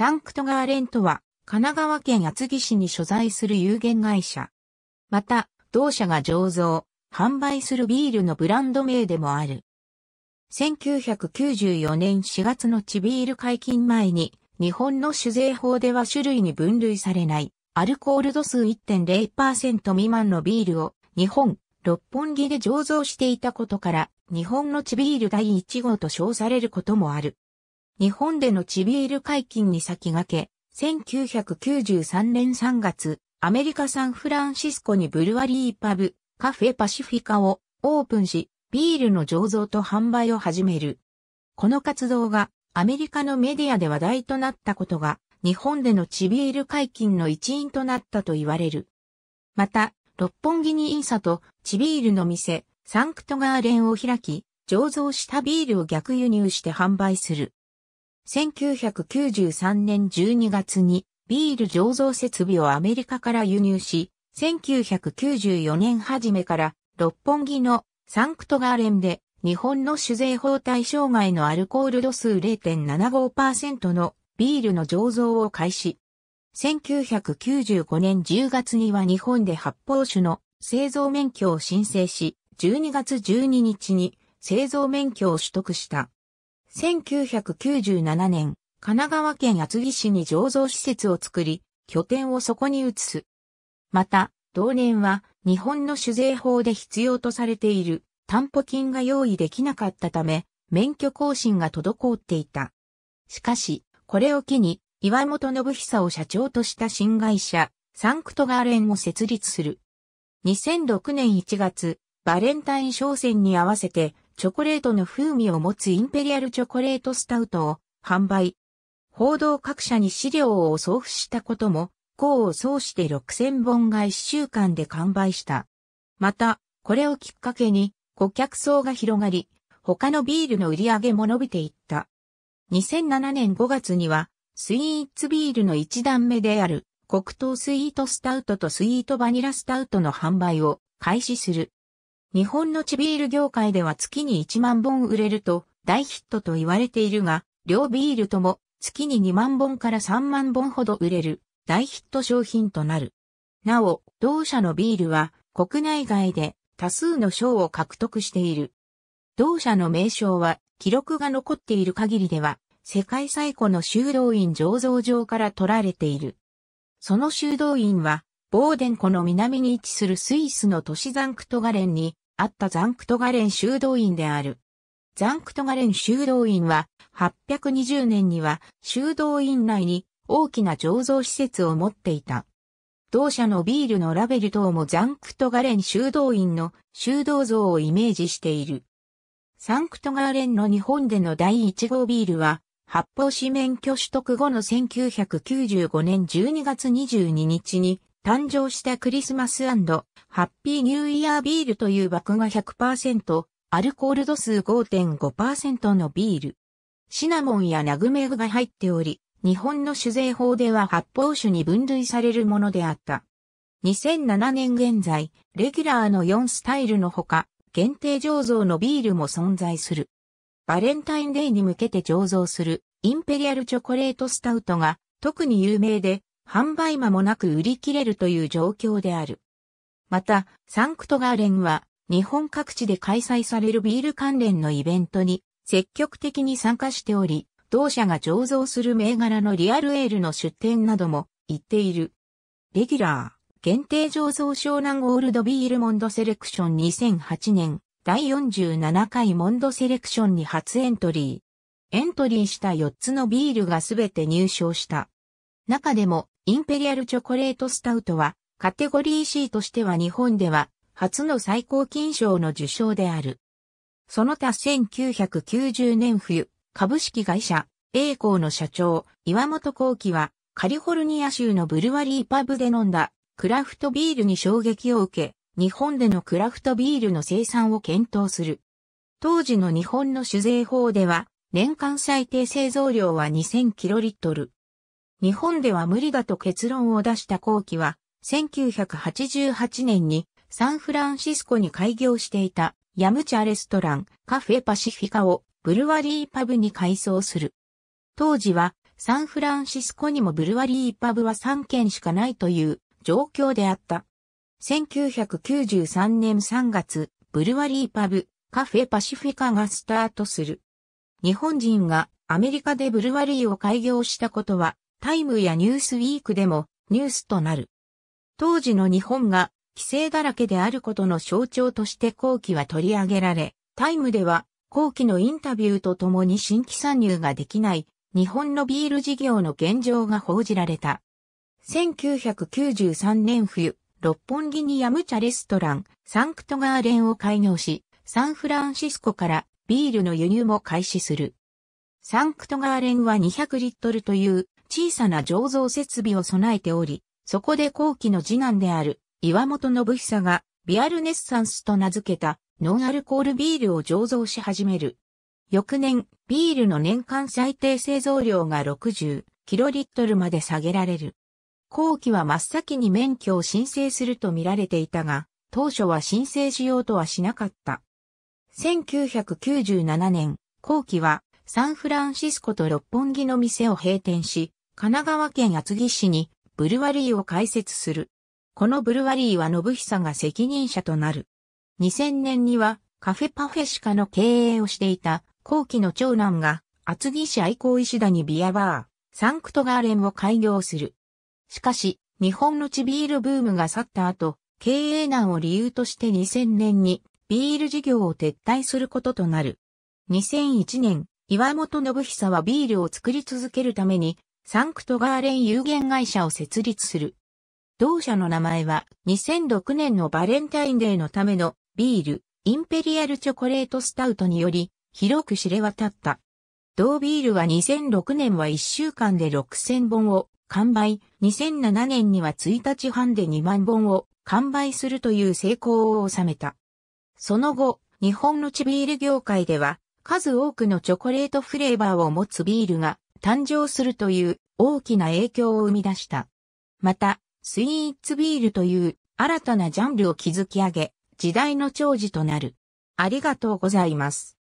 サンクトガーレントは、神奈川県厚木市に所在する有限会社。また、同社が醸造、販売するビールのブランド名でもある。1994年4月の地ビール解禁前に、日本の酒税法では種類に分類されない、アルコール度数1.0%未満のビールを、日本、六本木で醸造していたことから、日本の地ビール第1号と称されることもある。日本でのチビール解禁に先駆け、1993年3月、アメリカサンフランシスコにブルワリーパブ、カフェパシフィカをオープンし、ビールの醸造と販売を始める。この活動がアメリカのメディアで話題となったことが、日本でのチビール解禁の一因となったと言われる。また、六本木にインサとチビールの店、サンクトガーレンを開き、醸造したビールを逆輸入して販売する。1993年12月にビール醸造設備をアメリカから輸入し、1994年初めから六本木のサンクトガーレンで日本の酒税法対象外のアルコール度数0.75%のビールの醸造を開始。1995年10月には日本で発泡酒の製造免許を申請し、12月12日に製造免許を取得した。1997年、神奈川県厚木市に醸造施設を作り、拠点をそこに移す。また、同年は日本の酒税法で必要とされている担保金が用意できなかったため、免許更新が滞っていた。しかし、これを機に、岩本信久を社長とした新会社、サンクトガーレンを設立する。2006年1月、バレンタイン商戦に合わせて、チョコレートの風味を持つインペリアルチョコレートスタウトを販売。報道各社に資料を送付したことも、功を奏して6000本が1週間で完売した。また、これをきっかけに顧客層が広がり、他のビールの売り上げも伸びていった。2007年5月には、スイーツビールの一段目である、黒糖スイートスタウトとスイートバニラスタウトの販売を開始する。日本の地ビール業界では月に1万本売れると大ヒットと言われているが、両ビールとも月に2万本から3万本ほど売れる大ヒット商品となる。なお、同社のビールは国内外で多数の賞を獲得している。同社の名称は記録が残っている限りでは世界最古の修道院醸造場から取られている。その修道院はボーデン湖の南に位置するスイスの都市ザンクトガレンにあったザンクトガレン修道院である。ザンクトガレン修道院は820年には修道院内に大きな醸造施設を持っていた。同社のビールのラベル等もザンクトガレン修道院の修道像をイメージしている。サンクトガレンの日本での第1号ビールは、発泡紙免許取得後の1995年12月22日に誕生したクリスマスハッピーニューイヤービールという麦芽100%、アルコール度数5.5%のビール。シナモンやナグメグが入っており、日本の酒税法では発泡酒に分類されるものであった。2007年現在、レギュラーの4スタイルのほか、限定醸造のビールも存在する。バレンタインデーに向けて醸造するインペリアルチョコレートスタウトが特に有名で、販売間もなく売り切れるという状況である。また、サンクトガーレンは、日本各地で開催されるビール関連のイベントに積極的に参加しており、同社が醸造する銘柄のリアルエールの出店なども行っている。レギュラー、限定醸造湘南ゴールドビールモンドセレクション2008年第47回モンドセレクションに初エントリー。エントリーした4つのビールがすべて入賞した。中でもインペリアルチョコレートスタウトは、カテゴリー C としては日本では、初の最高金賞の受賞である。その他1990年冬、株式会社、栄光の社長、岩本幸喜は、カリフォルニア州のブルワリーパブで飲んだ、クラフトビールに衝撃を受け、日本でのクラフトビールの生産を検討する。当時の日本の酒税法では、年間最低製造量は2000キロリットル。日本では無理だと結論を出した後期は、1988年にサンフランシスコに開業していたヤムチャレストランカフェパシフィカをブルワリーパブに改装する。当時はサンフランシスコにもブルワリーパブは3軒しかないという状況であった。1993年3月、ブルワリーパブカフェパシフィカがスタートする。日本人がアメリカでブルワリーを開業したことはタイムやニュースウィークでもニュースとなる。当時の日本が規制だらけであることの象徴として後期は取り上げられ、タイムでは後期のインタビューとともに新規参入ができない日本のビール事業の現状が報じられた。1993年冬、六本木にヤムチャレストラン、サンクトガーレンを開業し、サンフランシスコからビールの輸入も開始する。サンクトガーレンは200リットルという小さな醸造設備を備えており、そこで後期の次男である岩本信久がビアルネッサンスと名付けたノンアルコールビールを醸造し始める。翌年、ビールの年間最低製造量が60キロリットルまで下げられる。後期は真っ先に免許を申請すると見られていたが、当初は申請しようとはしなかった。1997年、後期はサンフランシスコと六本木の店を閉店し、神奈川県厚木市にブルワリーを開設する。このブルワリーは信久が責任者となる。2000年にはカフェパフェシカの経営をしていた後期の長男が厚木市愛好石田にビアバー、サンクトガーレンを開業する。しかし、日本の地ビールブームが去った後、経営難を理由として2000年にビール事業を撤退することとなる。2001年、岩本信久はビールを作り続けるためにサンクトガーレン有限会社を設立する。同社の名前は2006年のバレンタインデーのためのビール、インペリアルチョコレートスタウトにより広く知れ渡った。同ビールは2006年は1週間で6000本を完売、2007年には1日半で2万本を完売するという成功を収めた。その後、日本の地ビール業界では数多くのチョコレートフレーバーを持つビールが誕生するという大きな影響を生み出した。また、スイーツビールという新たなジャンルを築き上げ、時代の長寿となる。ありがとうございます。